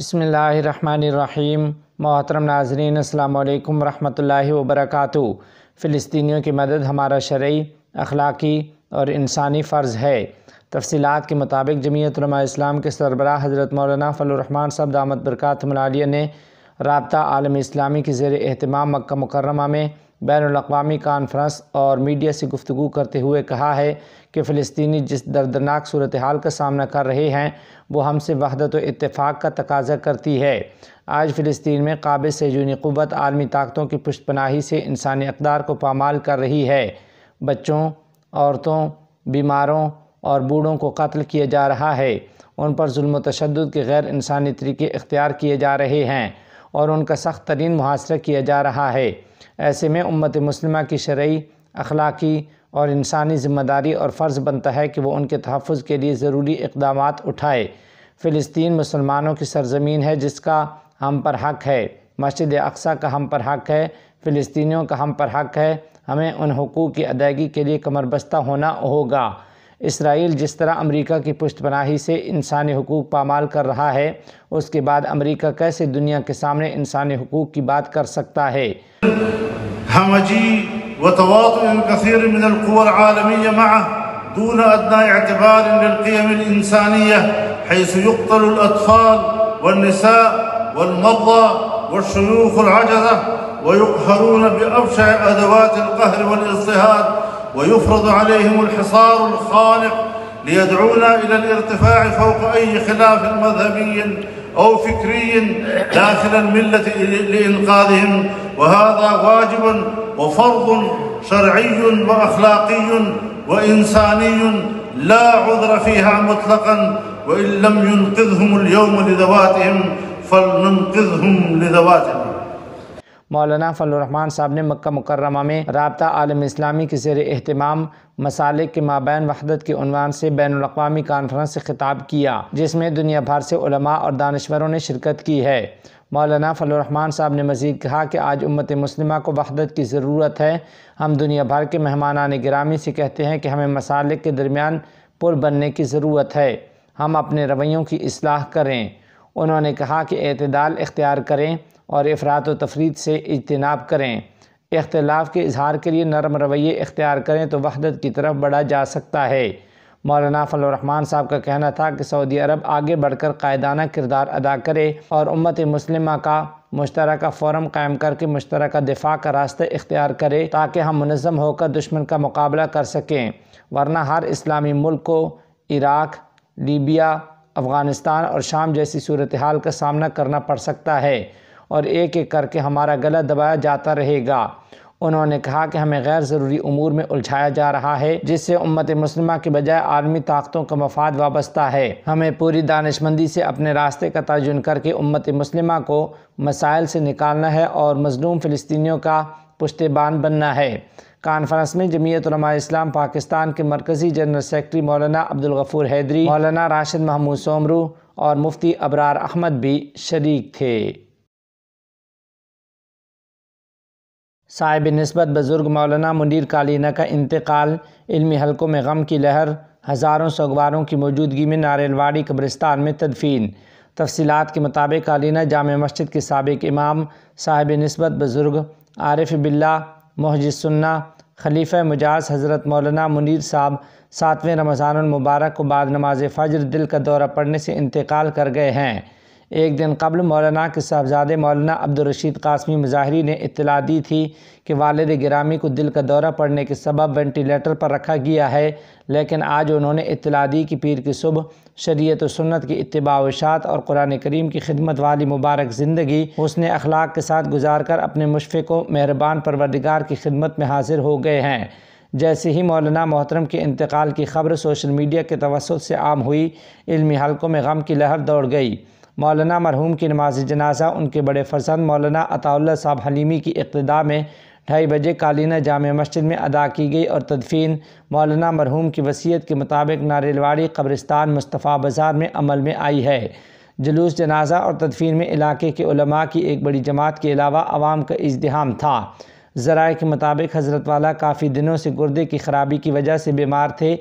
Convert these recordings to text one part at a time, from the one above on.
बसमीम मोहतरम नाजरीन अल्लाम वरहमल वबरक फ़लस्तियों की मदद हमारा शरिय अखलाक़ी और इंसानी फ़र्ज़ है तफसीत के मुताबिक जमीयत इस्लाम के सरबरा हज़रत मौलाना फ़लरहमान सब दामद बरक़ात मलालिया ने रबता आलम इस्लामी के ज़ेर अहतमाम मक् मकरमा में बैन अवी कॉन्फ्रेंस और मीडिया से गुफ्तु करते हुए कहा है कि फ़लस्तनी जिस दर्दनाक सूरत हाल का सामना कर रहे हैं वो हमसे वहदत इतफ़ाक़ का तकाजा करती है आज फ़लस्तीन में काबिल से जूनी क़वत आलमी ताकतों की पुष्पनाही से इंसानी अकदार को पामाल कर रही है बच्चों औरतों बीमारों और बूढ़ों को कत्ल किया जा रहा है उन पर म तशद के गैर इंसानी तरीके इख्तियार किए जा रहे हैं और उनका सख्त तरीन मुहासरा किया जा रहा है ऐसे में उम्मत मुस्लिम की शर्य अखलाकी और इंसानी ज़िम्मेदारी और फ़र्ज़ बनता है कि वह उनके तहफ़ के लिए ज़रूरी इकदाम उठाए फ़िलिस्तीन मुसलमानों की सरजमीन है जिसका हम पर हक़ है मस्जिद अक्सा का हम पर हक़ है फ़िलिस्तीनियों का हम पर हक़ है हमें उन हकूक़ की अदायगी के लिए कमरबस्ता होना होगा इसराइल जिस तरह अमेरिका की पुष्टपनाही से इंसानी हकूक़ पामाल कर रहा है उसके बाद अमेरिका कैसे दुनिया के सामने इंसानी हकूक़ की बात कर सकता है دون أدنى اعتبار للقيم الإنسانية حيث يقتل الأطفال والنساء والمرضى والشيوخ العجزة ويقهرون بأبشع أدوات القهر والاضطهاد ويفرض عليهم الحصار الخانق ليدعونا إلى الارتفاع فوق أي خلاف مذهبي أو فكري داخل الملة لإنقاذهم وهذا واجب وفرض شرعي وأخلاقي وإنساني لا عذر فيها مطلقا وإن لم ينقذهم اليوم لذواتهم فلننقذهم لذواتهم मौलाना फलरहमान साहब ने मक्का मुकरमा में रबता आलम इस्लामी के जेर अहतमाम मसाले के माबैन वहदत के अनवान से बैन अवी कॉन्फ्रेंस से खिताब किया जिसमें दुनिया भर से उलमा और दानश्वरों ने शिरकत की है मौलाना फलरहमान साहब ने मज़ीद कहा कि आज उम्मत मुस्लिमा को वहदत की ज़रूरत है हम दुनिया भर के मेहमान ग्रामी से कहते हैं कि हमें मसाले के दरमियान पुल बनने की ज़रूरत है हम अपने रवैयों की असलाह करें उन्होंने कहा कि अतदाल इख्तियार करें और अफरात व से इजतनाब करें इख्तलाफ के इजहार के लिए नरम रवैये इख्तियार करें तो वहदत की तरफ बढ़ा जा सकता है मौलाना फलरहमान साहब का कहना था कि सऊदी अरब आगे बढ़कर कायदाना किरदार अदा करे और उम्मत मुस्लिम का मुश्तरक फोरम कायम करके मुश्तर दिफा का रास्ता इख्तियार करे ताकि हम मनज़म होकर दुश्मन का मुकाबला कर सकें वरना हर इस्लामी मुल्क को इराक़ लीबिया अफ़गानिस्तान और शाम जैसी सूरत हाल का सामना करना पड़ सकता है और एक एक करके हमारा गला दबाया जाता रहेगा उन्होंने कहा कि हमें गैर ज़रूरी अमूर में उलझाया जा रहा है जिससे उम्मत मुस्लिमा के बजाय आर्मी ताकतों का मफाद वाबस्ता है हमें पूरी दानशमंदी से अपने रास्ते का तयन करके उम्मत मुस्लिमा को मसाइल से निकालना है और मजलूम फ़लस्तियों का पुश्तबान बनना है कॉन्फ्रेंस में जमीयत इस्लाम पाकिस्तान के मरकज़ी जनरल सेक्रटरी मौलाना अब्दुलगफूर हैदरी मौलाना राशिद महमूद सोमरू और मुफ्ती अबरार अहमद भी शरीक थे साहिब नस्बत बुज़ुर्ग मौलाना मुनीर कालीना का इंतकाल इल्मी हलकों में गम की लहर हज़ारों सगवारों की मौजूदगी में नारेलवाड़ी कब्रिस्तान में तदफीन तफसीत के मुताबिक कालीना जाम मस्जिद के सबक इमाम साहिब नस्बत बुज़ुर्ग आरिफ बिल्ला सुन्ना खलीफ़ मुजाज हज़रत मौलाना मुनीर साहब सातवें रमज़ान मुबारक को बाद नमाज फ़जर दिल का दौरा पड़ने से इंतकाल कर गए हैं एक दिन कबल मौलाना के साहबजादे मौलाना अब्दुलरशीद कासमी मज़ाहरी ने इतला दी थी कि वालद ग्रामी को दिल का दौरा पड़ने के सबब वेंटिलेटर पर रखा गया है लेकिन आज उन्होंने इतला दी कि पीर की सुबह शरीत व सुन्नत की इतबाशात और कुरान करीम की खिदमत वाली मुबारक ज़िंदगी उसने अखलाक के साथ गुजार कर अपने मुशफ़े को मेहरबान परवरदिगार की खिदमत में हाजिर हो गए हैं जैसे ही मौलाना मोहतरम के इंतकाल की खबर सोशल मीडिया के तवसत से आम हुई इलमी हलकों में गम की लहर दौड़ गई मौलाना मरहूम की नमाज जनाजा उनके बड़े फरसंद मौलाना अताउल साहब हलीमी की इब्तदा में ढाई बजे कालीना जाम मस्जिद में अदा की गई और तदफीन मौलाना मरहूम की वसीयत के मुताबिक नारेलवाड़ी कब्रिस्तान मुस्तफ़ा बाज़ार में अमल में आई है जलूस जनाजा और तदफीन में इलाके के उलमा की एक बड़ी जमात के अलावा आवाम का इजहाम था ज़रा के मुताबिक हज़रत वाला काफ़ी दिनों से गुर्दे की ख़राबी की वजह से बीमार थे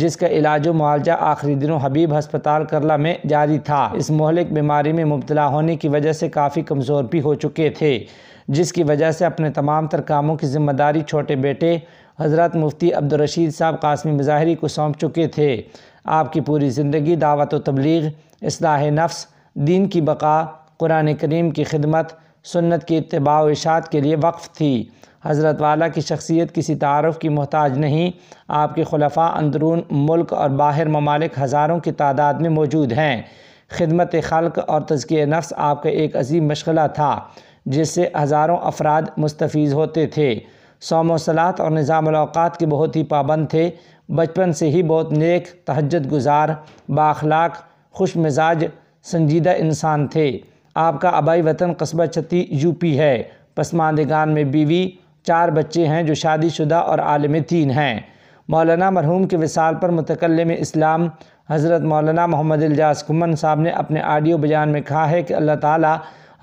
जिसका इलाज मुआवजा आखिरी दिनों हबीब हस्पताल करला में जारी था इस महलिक बीमारी में मुबतला होने की वजह से काफ़ी कमज़ोर भी हो चुके थे जिसकी वजह से अपने तमाम तर कामों की जिम्मेदारी छोटे बेटे हज़रत मुफ्ती अब्दुलरशीद साहब कासमी मज़ाहरी को सौंप चुके थे आपकी पूरी ज़िंदगी दावत तबलीग असलाह नफ्स दीन की बका कुरान करीम की खिदमत सुन्नत की इतबा इशात के लिए वक्फ़ थी हज़रत वाला की शख्सियत किसी तारफ़ की मोहताज नहीं आपके खलफा अंदरून मुल्क और बाहर ममालिक हज़ारों की तादाद में मौजूद हैं खिदमत खल्क और तजकिय नफ्स आपका एक अजीम मशगला था जिससे हज़ारों अफराद मुस्तफ़ होते थे सोमोसलात और और निज़ामत के बहुत ही पाबंद थे बचपन से ही बहुत नेक तहजद गुजार बाखलाक खुश मिजाज संजीदा इंसान थे आपका आबाई वतन कस्बा छती यूपी है पसमानदगान में बीवी चार बच्चे हैं जो शादीशुदा और आलम तीन हैं मौलाना मरहूम के विसाल पर में इस्लाम हज़रत मौलाना मोहम्मद एजाज कुमन साहब ने अपने आडियो बयान में कहा है कि अल्लाह ताली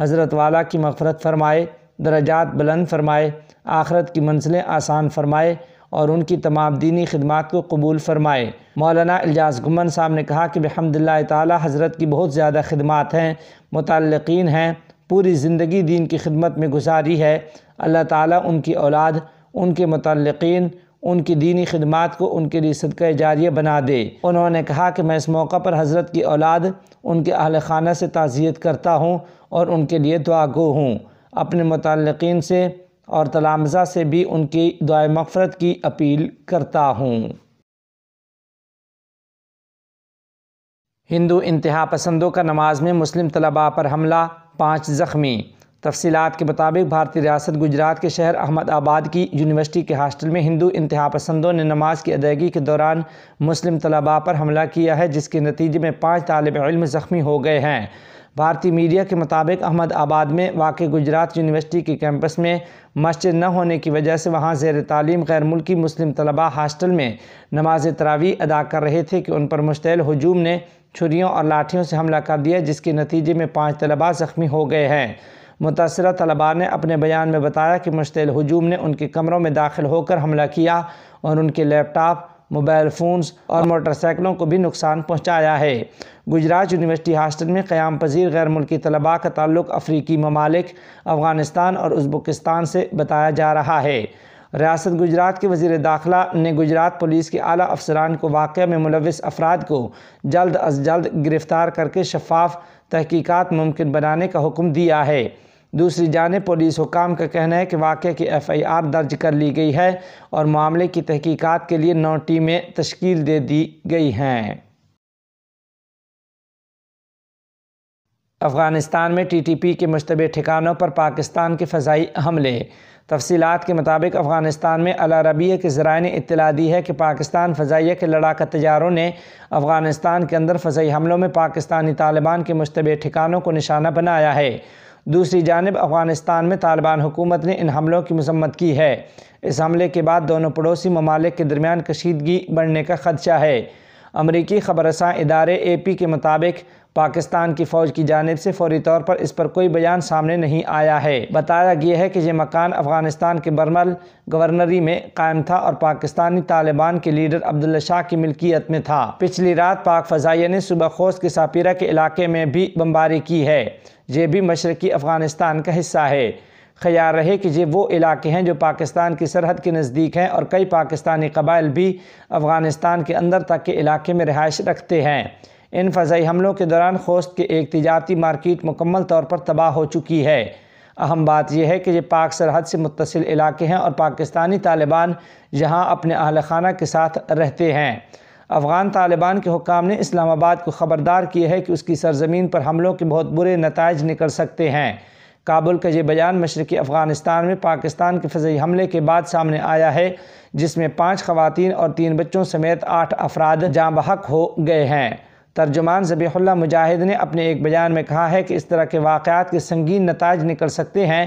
हज़रत वाला की मफ़रत फरमाए दर्जात बुलंद फरमाए आखरत की मंजिलें आसान फरमाए और उनकी तमाम दीनी खदमात को कबूल फ़रमाए मौलाना एजाज़ गुमन साहब ने कहा कि बहमदिल्ला ताली हज़रत की बहुत ज़्यादा खदमात हैं मतलकिन हैं पूरी ज़िंदगी दीन की खिदमत में गुजारी है अल्लाह ताली उनकी औलाद उनके मतलकिन उनकी दीनी खदमात को उनके लिए सदका जारिया बना दे उन्होंने कहा कि मैं इस मौका पर हज़रत की औलाद उनके अहल खाना से ताज़ियत करता हूँ और उनके लिए दुआ गो हूँ अपने मतलकिन से और तलामजा से भी उनकी दुआ मफ़रत की अपील करता हूँ हिंदू इंतहा पसंदों का नमाज में मुस्लिम तलबा पर हमला पाँच ज़ख्मी तफसीत के मुताबिक भारतीय रियासत गुजरात के शहर अहमदाबाद की यूनिवर्सिटी के हॉस्टल में हिंदू इंतहा पसंदों ने नमाज की अदायगी के दौरान मुस्लिम तलबा पर हमला किया है जिसके नतीजे में पाँच तालब इल्म ज़ख्मी हो गए हैं भारतीय मीडिया के मुताबिक अहमदाबाद में वाक़ गुजरात यूनिवर्सिटी के कैंपस में मस्जिद न होने की वजह से वहाँ जेर तालीम गैर मुल्की मुस्लिम तलबा हॉस्टल में नमाज तरावी अदा कर रहे थे कि उन पर मुश्तल हजूम ने छुरीों और लाठियों से हमला कर दिया जिसके नतीजे में पाँच तलबा ज़ख्मी हो गए हैं मुतासर तलबा ने अपने बयान में बताया कि मुश्तल हजूम ने उनके कमरों में दाखिल होकर हमला किया और उनके लैपटॉप मोबाइल फ़ोन्स और मोटरसाइकिलों को भी नुकसान पहुँचाया है गुजरात यूनिवर्सिटी हॉस्टल में क़्याम पजीर गैर मुल्की तलबा का ताल्लुक अफ्रीकी ममालिक अफ़गानिस्तान और उजबुकस्तान से बताया जा रहा है रियासत गुजरात के वजीर दाखिला ने गुजरात पुलिस के अली अफसरान को वाक़ में मुलविस अफराद को जल्द अज जल्द गिरफ़्तार करके शफाफ तहकीकात मुमकिन बनाने का हुक्म दिया है दूसरी जानब पुलिस हुकाम का कहना है कि वाक़े की एफ़ आई आर दर्ज कर ली गई है और मामले की तहकीकात के लिए नौ टीमें तश्कील दे दी गई हैं अफ़गानिस्तान में टी टी पी के मुशतबे ठिकानों पर पाकिस्तान के फ़जाई हमले तफसीत के मुताबिक अफ़गानिस्तान में अलारबिया के ज़रा ने इतला दी है कि पाकिस्तान फजाइय के लड़ाका तजारों ने अफ़गानिस्तान के अंदर फ़जाई हमलों में पाकिस्तानी तालिबान के मुशतबे ठिकानों को निशाना बनाया है दूसरी जानब अफगानिस्तान में तालिबान हुकूमत ने इन हमलों की मसम्मत की है इस हमले के बाद दोनों पड़ोसी ममालिक के दरमियान कशीदगी बढ़ने का खदशा है अमरीकी खबरसा इदारे ए पी के मुताबिक पाकिस्तान की फौज की जानब से फौरी तौर पर इस पर कोई बयान सामने नहीं आया है बताया गया है कि यह मकान अफगानिस्तान के बर्मल गवर्नरी में कायम था और पाकिस्तानी तालिबान के लीडर अब्दुल्ला शाह की मिल्कियत में था पिछली रात पाक फजाइया ने सुबह खोज के सापीरा के इलाके में भी बमबारी की है ये भी मशरकी अफगानिस्तान का हिस्सा है ख्याल रहे कि ये वो इलाके हैं जो पाकिस्तान की सरहद के नज़दीक हैं और कई पाकिस्तानी कबाइल भी अफ़गानिस्तान के अंदर तक के इलाके में रिहाइश रखते हैं इन फजाई हमलों के दौरान खोस्त की एक तजारती मार्किट मुकम्मल तौर पर तबाह हो चुकी है अहम बात यह है कि ये पाक सरहद से मुतसिल इलाके हैं और पाकिस्तानी तालिबान यहाँ अपने अहल खाना के साथ रहते हैं अफ़गान तालिबान के हुकाम ने इस्लामाबाद को ख़बरदार किया है कि उसकी सरजमीन पर हमलों के बहुत बुरे नतज निकल सकते हैं काबुल का ये बयान मशरक़ी अफ़गानिस्तान में पाकिस्तान के फजाई हमले के बाद सामने आया है जिसमें पाँच खवतिन और तीन बच्चों समेत आठ अफराद जाँ बहक हो गए हैं तर्जुमान जबील मुजाहिद ने अपने एक बयान में कहा है कि इस तरह के वाक़ात के संगीन नतज निकल सकते हैं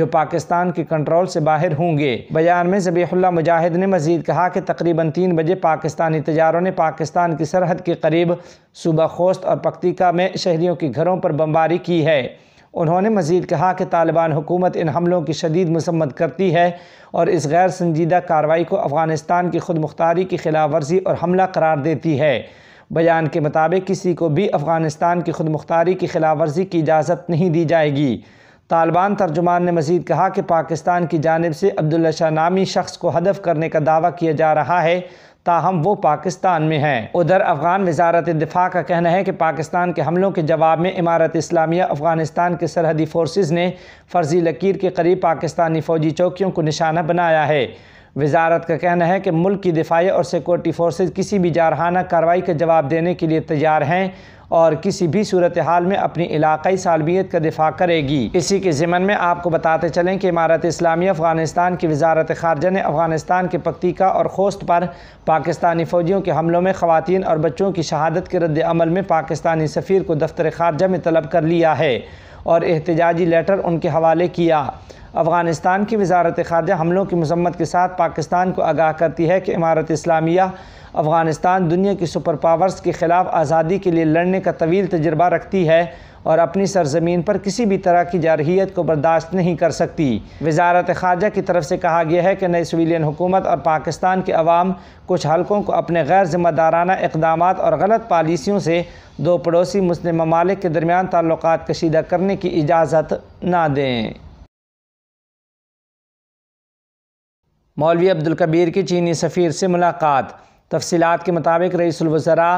जो पाकिस्तान के कंट्रोल से बाहर होंगे बयान में जबील मुजाहिद ने मजीद कहा कि तकरीबन तीन बजे पाकिस्तानी तजारों ने पाकिस्तान की सरहद के करीब सूबा खोस्त और पक्तिका में शहरीों के घरों पर बमबारी की है उन्होंने मजीद कहा कि तालिबान हुकूमत इन हमलों की शदीद मसम्मत करती है और इस गैर संजीदा कार्रवाई को अफ़गानिस्तान की खुद मुख्तारी की खिलाफ वर्जी और हमला करार देती है बयान के मुताबिक किसी को भी अफ़गानिस्तान की खुद मुख्तारी की खिलाफ वर्जी की इजाज़त नहीं दी जाएगी तालिबान तर्जुमान ने मजीद कहा कि पाकिस्तान की जानब से अब्दुल्ला शाह नामी शख्स को हदफ करने का दावा किया जा रहा है ताहम वो पाकिस्तान में हैं उधर अफगान वजारत दिफा का कहना है कि पाकिस्तान के हमलों के जवाब में इमारत इस्लामिया अफगानिस्तान के सरहदी फोर्स ने फर्जी लकीर के करीब पाकिस्तानी फ़ौजी चौकियों को निशाना बनाया है वजारत का कहना है कि मुल्क की दिफाई और सिक्योरिटी फोर्सेज किसी भी जारहाना कार्रवाई का जवाब देने के लिए तैयार हैं और किसी भी सूरत हाल में अपनी इलाकई सालमियत का दिफा करेगी इसी के ज़मन में आपको बताते चलें कि इमारत इस्लामी अफ़गानिस्तान की वजारत खारजा ने अफ़गानिस्तान के पकतीका और खोस्त पर पाकिस्तानी फ़ौजियों के हमलों में ख़वान और बच्चों की शहादत के रद्द अमल में पाकिस्तानी सफ़ीर को दफ्तर खारजा में तलब कर लिया है और एहतजाजी लेटर उनके हवाले किया अफ़गानिस्तान की वजारत खारजा हमलों की मजम्मत के साथ पाकिस्तान को आगाह करती है कि इमारत इस्लामिया अफ़गानिस्तान दुनिया की सुपर पावर्स के ख़िलाफ़ आज़ादी के लिए लड़ने का तवील तजर्बा रखती है और अपनी सरजमीन पर किसी भी तरह की जारहीत को बर्दाश्त नहीं कर सकती वजारत खारजा की तरफ से कहा गया है कि नई सविलियन हुकूमत और पाकिस्तान के अवाम कुछ हलकों को अपने गैर जिम्मेदाराना इकदाम और गलत पॉलिसियों से दो पड़ोसी मुस्लिम ममालिक के दरमियान ताल्लुक कशीदा करने की इजाज़त ना दें मौलवी अब्दुल कबीर की चीनी सफ़ीर से मुलाकात तफसीत के मुताबिक रईसरा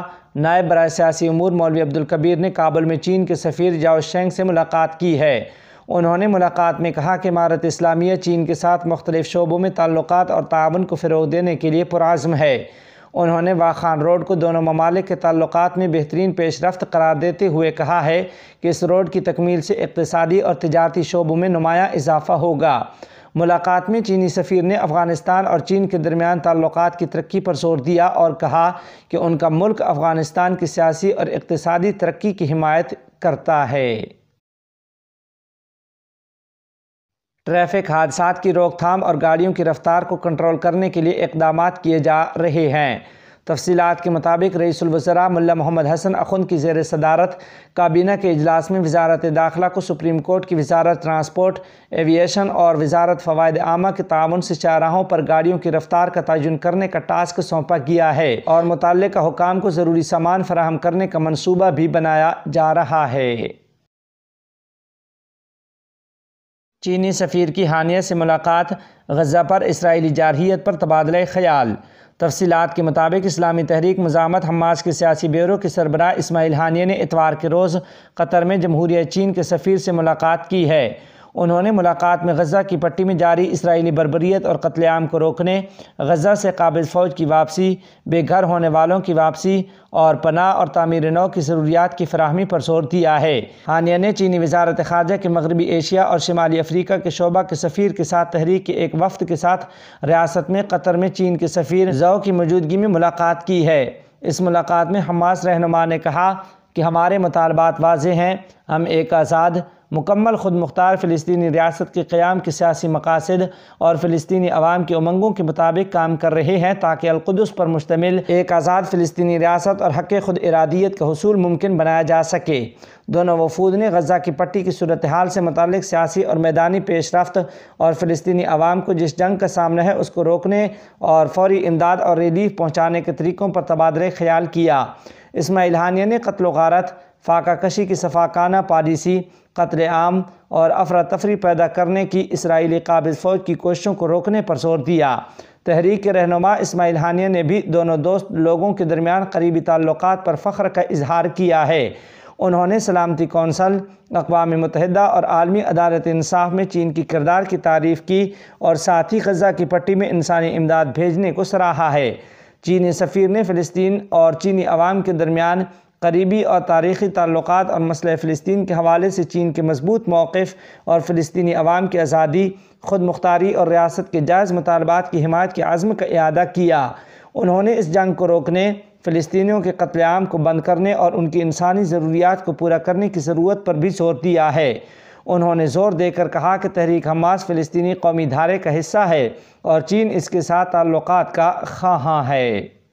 नायब बर सियासी अमूर मौलवी अब्दुल कबीर ने काबुल में चीन के सफ़ीर जाओ शेंग से मुलाकात की है उन्होंने मुलाकात में कहा कि इमारत इस्लामिया चीन के साथ मुख्तलिफ शोबों में ताल्लुकात और ताउन को फ़रोग देने के लिए पुरज़म है उन्होंने वाखान रोड को दोनों ममालिक के ताल्लुकात में बेहतरीन पेशरफ करार देते हुए कहा है कि इस रोड की तकमील से इकतसादी और तजारती शोबों में नुमाया इजाफा होगा मुलाकात में चीनी सफ़ीर ने अफ़गानिस्तान और चीन के दरमियान ताल्लुक की तरक्की पर जोर दिया और कहा कि उनका मुल्क अफ़गानिस्तान की सियासी और इकतसदी तरक्की की हिमायत करता है ट्रैफिक हादसा की रोकथाम और गाड़ियों की रफ्तार को कंट्रोल करने के लिए इकदाम किए जा रहे हैं तफसीत के मुताबिक रईसलवज़रा मुला मोहम्मद हसन अखुन की जेर सदारत काबीना के अजलास में वजारत दाखिला को सुप्रीम कोर्ट की वजारत ट्रांसपोर्ट एविएशन और वजारत फ़वाद आमा के तान से चाराहों पर गाड़ियों की रफ्तार का तयन करने का टास्क सौंपा गया है और मुतल हुकाम को ज़रूरी सामान फराहम करने का मनसूबा भी बनाया जा रहा है चीनी सफ़ीर की हानिया से मुलाकात गजा पर इसराइली जारहीत पर तबादला ख्याल तफसीत के मुताबिक इस्लामी तहरीक मजामत हमास के सियासी ब्यूरो के सरबराह इसमाइल हानिया ने इतवार के रोज़ कतर में जमहूरिया चीन के सफी से मुलाकात की है उन्होंने मुलाकात में गजा की पट्टी में जारी इसराइली बरबरीत और कत्लेआम को रोकने गजा से काबिल फ़ौज की वापसी बेघर होने वालों की वापसी और पनाह और तमीर नौ की ज़रूरियात की फरहमी पर जोर दिया है हानिया ने चीनी वजारत खारजा के मगरबी एशिया और शमाली अफ्रीका के शोबा के सफी के साथ तहरीक के एक वफद के साथ रियासत में कतर में चीन के सफ़ी जो की मौजूदगी में मुलाकात की है इस मुलाकात में हमास रहनुमा ने कहा कि हमारे मुतालबात वाज हैं हम एक आज़ाद मुकम्मल ख़ुद मुख्तार फ़िलिस्तीनी रियासत के क़्याम के सियासी मकासद और फ़लस्तनी आवाम की उमंगों के मुताबिक काम कर रहे हैं ताकि अलकुदस पर मुश्तमिल एक आज़ाद फ़लस्तनी रियासत और हक़ खुद इरादियत का हसूल मुमकिन बनाया जा सके दोनों वफूद ने गजा की पट्टी की सूरत हाल से मुतल सियासी और मैदानी रफ्त और फ़लस्तनी आवाम को जिस जंग का सामना है उसको रोकने और फौरी इमदाद और रिलीफ पहुँचाने के तरीक़ों पर तबादला ख्याल किया इसमाइल हानिया ने कत्ल गारत फाका कशी की सफाकाना पॉलिसी कत्ल आम और अफरा तफरी पैदा करने की इसराइली काबिल फ़ौज की कोशिशों को रोकने पर जोर दिया तहरीक के रहनुमा इसमाइल हानिया ने भी दोनों दोस्त लोगों के दरमियान करीबी ताल्लुक पर फ़ख्र का इजहार किया है उन्होंने सलामती कौंसल अकवा मतहदा और आलमी अदालत इंसाफ में चीन की किरदार की तारीफ़ की और साथ ही गजा की पट्टी में इंसानी इमदाद भेजने को सराहा है चीनी सफ़ीर ने फ़लस्तीन और चीनी अवाम के दरमियान करीबी और तारीख़ी ताल्लुक और मसल फ़लस्तीन के हवाले से चीन के मजबूत मौक़ और फ़लस्तनी आवाम की आज़ादी खुद मुख्तारी और रियासत के जायज़ मतालबात की हमायत के आज़म का अदा किया उन्होंने इस जंग को रोकने फ़लस्तियों के कत्लेआम को बंद करने और उनकी इंसानी ज़रूरियात को पूरा करने की ज़रूरत पर भी जोर दिया है उन्होंने जोर देकर कहा कि तहरीक हमास फ़लस्तनी कौमी धारे का हिस्सा है और चीन इसके साथ ताल्लुक का खां है